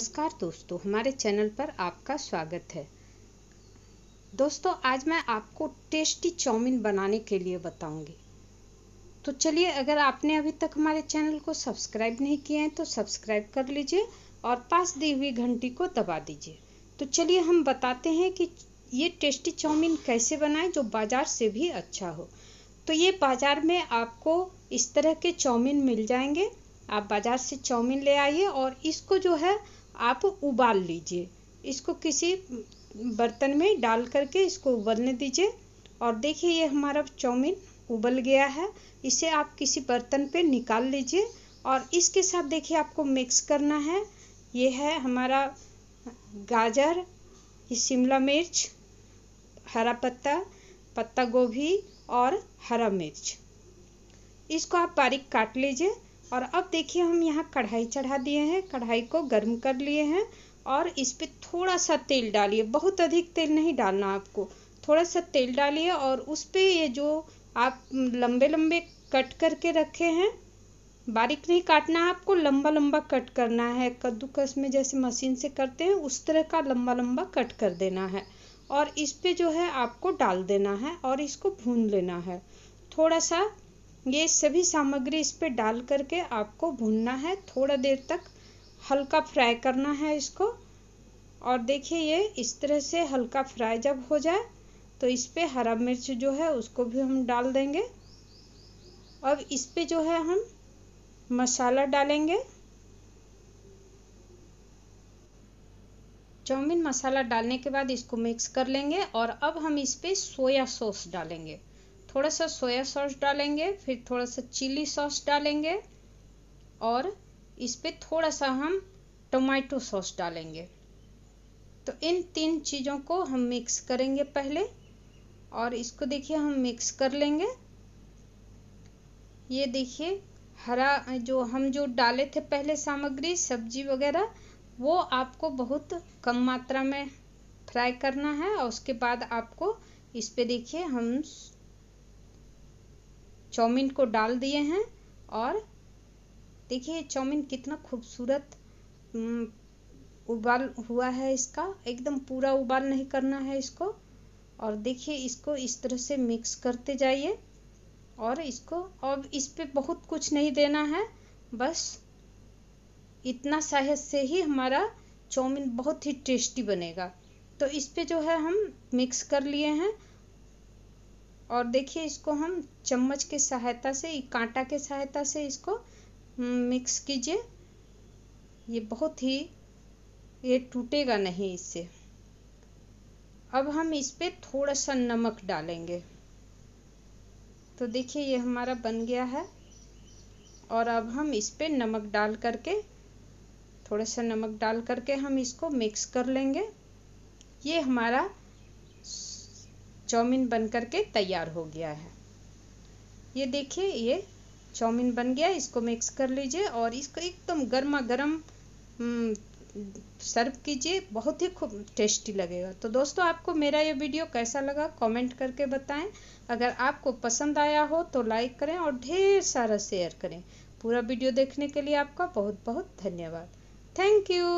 नमस्कार दोस्तों हमारे चैनल पर आपका स्वागत है दोस्तों आज मैं आपको टेस्टी चाउमीन बनाने के लिए बताऊंगी तो चलिए अगर आपने अभी तक हमारे चैनल को सब्सक्राइब नहीं किया है तो सब्सक्राइब कर लीजिए और पास दी हुई घंटी को दबा दीजिए तो चलिए हम बताते हैं कि ये टेस्टी चाउमीन कैसे बनाएं जो बाज़ार से भी अच्छा हो तो ये बाज़ार में आपको इस तरह के चाउमीन मिल जाएंगे आप बाज़ार से चाउमीन ले आइए और इसको जो है आप उबाल लीजिए इसको किसी बर्तन में डाल करके इसको उबलने दीजिए और देखिए ये हमारा चाउमीन उबल गया है इसे आप किसी बर्तन पे निकाल लीजिए और इसके साथ देखिए आपको मिक्स करना है ये है हमारा गाजर ये शिमला मिर्च हरा पत्ता पत्ता गोभी और हरा मिर्च इसको आप बारीक काट लीजिए और अब देखिए हम यहाँ कढ़ाई चढ़ा दिए हैं कढ़ाई को गर्म कर लिए हैं और इस पर थोड़ा सा तेल डालिए बहुत अधिक तेल नहीं डालना आपको थोड़ा सा तेल डालिए और उस पर ये जो आप लंबे लंबे कट करके रखे हैं बारीक नहीं काटना है आपको लंबा लंबा कट करना है कद्दूकस में जैसे मशीन से करते हैं उस तरह का लंबा लंबा कट कर देना है और इस पर जो है आपको डाल देना है और इसको भून लेना है थोड़ा सा ये सभी सामग्री इस पर डाल करके आपको भूनना है थोड़ा देर तक हल्का फ्राई करना है इसको और देखिए ये इस तरह से हल्का फ्राई जब हो जाए तो इस पर हरा मिर्च जो है उसको भी हम डाल देंगे अब इस पर जो है हम मसाला डालेंगे चाउमीन मसाला डालने के बाद इसको मिक्स कर लेंगे और अब हम इस पर सोया सॉस डालेंगे थोड़ा सा सोया सॉस डालेंगे फिर थोड़ा सा चिली सॉस डालेंगे और इस पर थोड़ा सा हम टोमेटो सॉस डालेंगे तो इन तीन चीज़ों को हम मिक्स करेंगे पहले और इसको देखिए हम मिक्स कर लेंगे ये देखिए हरा जो हम जो डाले थे पहले सामग्री सब्जी वगैरह वो आपको बहुत कम मात्रा में फ्राई करना है और उसके बाद आपको इस पे देखिए हम चाउमीन को डाल दिए हैं और देखिए चाउमीन कितना खूबसूरत उबाल हुआ है इसका एकदम पूरा उबाल नहीं करना है इसको और देखिए इसको इस तरह से मिक्स करते जाइए और इसको अब इस पर बहुत कुछ नहीं देना है बस इतना साहस से ही हमारा चाउमीन बहुत ही टेस्टी बनेगा तो इस पर जो है हम मिक्स कर लिए हैं और देखिए इसको हम चम्मच के सहायता से कांटा के सहायता से इसको मिक्स हम्म, कीजिए ये बहुत ही ये टूटेगा नहीं इससे अब हम इस पर थोड़ा सा नमक डालेंगे तो देखिए ये हमारा बन गया है और अब हम इस पर नमक डाल करके थोड़ा सा नमक डाल करके हम इसको मिक्स कर लेंगे ये हमारा चौमिन बन करके तैयार हो गया है ये देखिए ये चौमिन बन गया इसको मिक्स कर लीजिए और इसको एकदम गर्मा गर्म सर्व हम्म, कीजिए बहुत ही खूब टेस्टी लगेगा तो दोस्तों आपको मेरा ये वीडियो कैसा लगा कमेंट करके बताएं अगर आपको पसंद आया हो तो लाइक करें और ढेर सारा शेयर करें पूरा वीडियो देखने के लिए आपका बहुत बहुत धन्यवाद थैंक यू